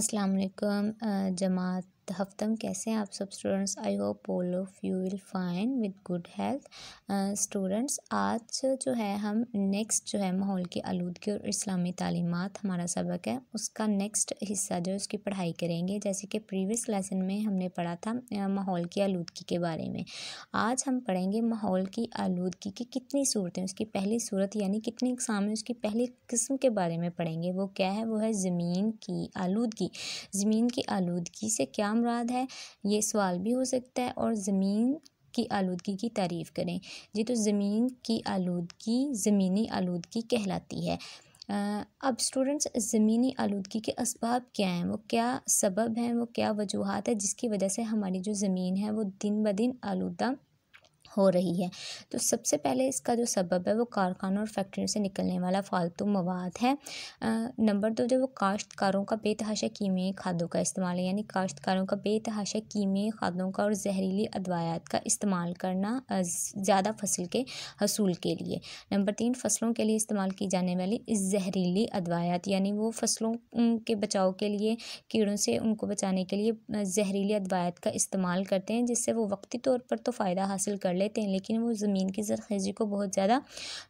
अस्सलाम वालेकुम जमात तो हफ्तम कैसे हैं आप सब students I hope all of you will fine with good health students आज जो है हम नेक्स्ट जो है माहौल की आलूदगी और इस्लामी तालीमत हमारा सबक है उसका नेक्स्ट हिस्सा जो है उसकी पढ़ाई करेंगे जैसे कि प्रीवियस लेसन में हमने पढ़ा था माहौल की आलूदगी के बारे में आज हम पढ़ेंगे माहौल की आलूदगी की कितनी सूरतें उसकी पहली सूरत यानी कितनी इकसाम है उसकी पहली किस्म के बारे में पढ़ेंगे वो क्या है वो है ज़मीन की आलूदगी ज़मीन की आलूदगी से क्या क्या मुराद है ये सवाल भी हो सकता है और ज़मीन की आलूदगी की तारीफ़ करें जी तो ज़मीन की आलूदगी ज़मीनी आलूदगी कहलाती है अब स्टूडेंट्स ज़मीनी आलूदगी के इसबाब क्या हैं वो क्या सबब हैं वो क्या वजूहत है जिसकी वजह से हमारी जो ज़मीन है वो दिन ब दिन आलूदा हो रही है तो सबसे पहले इसका जो सबब है वो कारखानों और फैक्ट्रियों से निकलने वाला फालतू मवाद है नंबर दो जो वो काश्तकारों का बेतहाशा कीमे खादों का इस्तेमाल है यानी काश्तकारों का बेतहाशा कीमे खादों का और जहरीली अदवायात का इस्तेमाल करना ज़्यादा फसल के हसूल के लिए नंबर तीन फसलों के लिए इस्तेमाल की जाने वाली जहरीली अदवायात यानी वो फसलों के बचाव के लिए कीड़ों से उनको बचाने के लिए जहरीली अदवायात का इस्तेमाल करते हैं जिससे वो वक्ती तौर पर तो फ़ायदा हासिल कर ले लेते हैं लेकिन वो ज़मीन की जरखेज़ी को बहुत ज़्यादा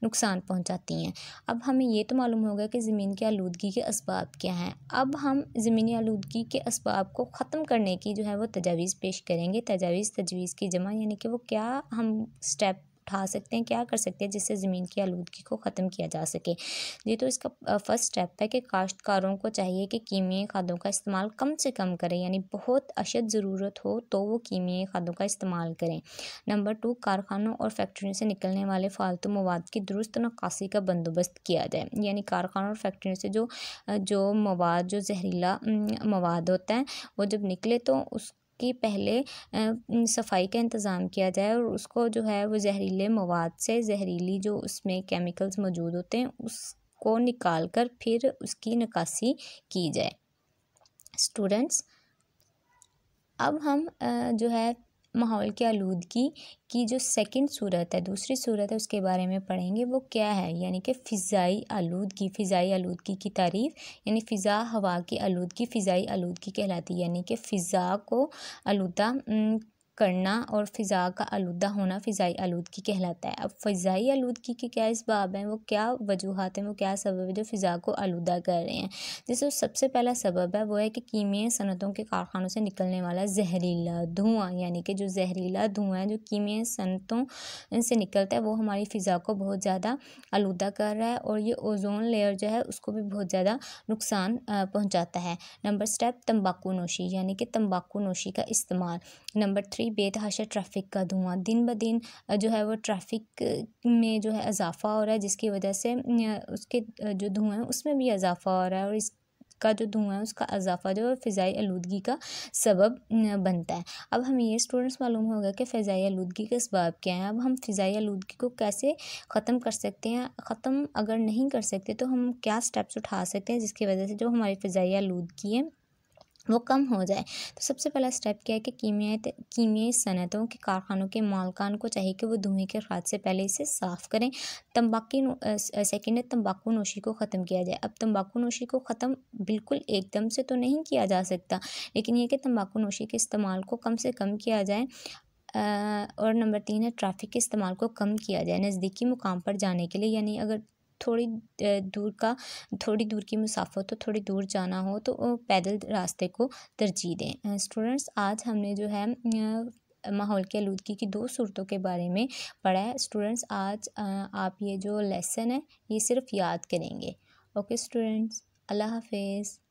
नुकसान पहुँचाती हैं अब हमें यह तो मालूम होगा कि ज़मीन की आलूदगी के इसबाब क्या हैं अब हम ज़मीनी आलूदगी के इसबाब को ख़त्म करने की जो है वो तजावीज़ पेश करेंगे तजावीज़ तजवीज़ की जमा यानी कि वो क्या हम स्टेप उठा सकते हैं क्या कर सकते हैं जिससे ज़मीन की आलूदगी को ख़त्म किया जा सके ये तो इसका फर्स्ट स्टेप है कि काश्तकारों को चाहिए कि कीमियाई खादों का इस्तेमाल कम से कम करें यानी बहुत अशद ज़रूरत हो तो वो कीमियाई खादों का इस्तेमाल करें नंबर टू कारखानों और फैक्ट्रियों से निकलने वाले फालतू मवाद की दुरुस्त नक्सी का बंदोबस्त किया जाए यानी कारखानों और फैक्ट्रियों से जो जो मवाद जो जहरीला मवाद होता है वो जब निकले तो उस कि पहले सफाई का इंतज़ाम किया जाए और उसको जो है वो जहरीले मवाद से जहरीली जो उसमें केमिकल्स मौजूद होते हैं उसको निकाल कर फिर उसकी निकासी की जाए स्टूडेंट्स अब हम जो है माहौल की आलूदगी की जो सेकंड सूरत है दूसरी सूरत है उसके बारे में पढ़ेंगे वो क्या है यानी कि फ़िज़ाई आलूदगी फ़िज़ाई आलूदगी की तारीफ़ यानी फ़िज़ा हवा की आलूदगी फ़िज़ाई आलूदगी कहलाती है यानी कि फ़िज़ा को आलूदा करना और फ़िज़ा का आलूदा होना फ़िज़ाई आलूदगी कहलाता है अब फ़िज़ाई आलूदगी के क्या इसबाब हैं वो क्या वजूहत हैं वो क्या सबब है जो फ़िज़ा को आलूदा कर रहे हैं जैसे सबसे पहला सबब है वो है कि कीमिया सनतों के कारखानों से निकलने वाला जहरीला धुआँ यानी कि जो जहरीला धुआँ है जो कीमिया सनतों से निकलता है वो हमारी फ़िज़ा को बहुत ज़्यादा आलूदा कर रहा है और ये ओजोन लेयर जो है उसको भी बहुत ज़्यादा नुकसान पहुँचाता है नंबर स्टेप तम्बाकू नोशी यानी कि तम्बाकू नोशी का इस्तेमाल नंबर थ्री दूसरी बेतहाशा ट्रैफिक का धुआं दिन ब दिन जो है वो ट्रैफिक में जो है इजाफ़ा हो रहा है जिसकी वजह से उसके जो धुआं है उसमें भी इजाफ़ा हो रहा है और इस का जो धुआं है उसका इजाफा जो है फ़िज़ाई आलूदगी का सबब बनता है अब हमें ये स्टूडेंट्स मालूम होगा कि फ़िज़ाई आलूदगी के इसबाब क्या हैं अब हम फ़िज़ाई आलूगी को कैसे ख़त्म कर सकते हैं ख़त्म अगर नहीं कर सकते तो हम क्या स्टेप्स उठा सकते हैं जिसकी वजह से जो हमारी फ़िज़ाई आलूगी है वो कम हो जाए तो सबसे पहला स्टेप क्या है कि कीमियाई कीमियाई सनतों के कारखानों के मालकान को चाहिए कि वो धुएं के खाद से पहले इसे साफ़ करें तम्बाकी सेकेंड है तम्बाकू नोशी को ख़त्म किया जाए अब तम्बाकू नोशी को ख़त्म बिल्कुल एकदम से तो नहीं किया जा सकता लेकिन यह कि तम्बाकू नोशी के इस्तेमाल को कम से कम किया जाए और नंबर तीन है ट्रैफिक के इस्तेमाल को कम किया जाए नज़दीकी मुकाम पर जाने के लिए यानी अगर थोड़ी दूर का थोड़ी दूर की मुसाफत हो थोड़ी दूर जाना हो तो पैदल रास्ते को तरजीह दें स्टूडेंट्स आज हमने जो है माहौल की आलूदगी की दो सूरतों के बारे में पढ़ा है स्टूडेंट्स आज आप ये जो लेसन है ये सिर्फ याद करेंगे ओके स्टूडेंट्स अल्लाह हाफिज़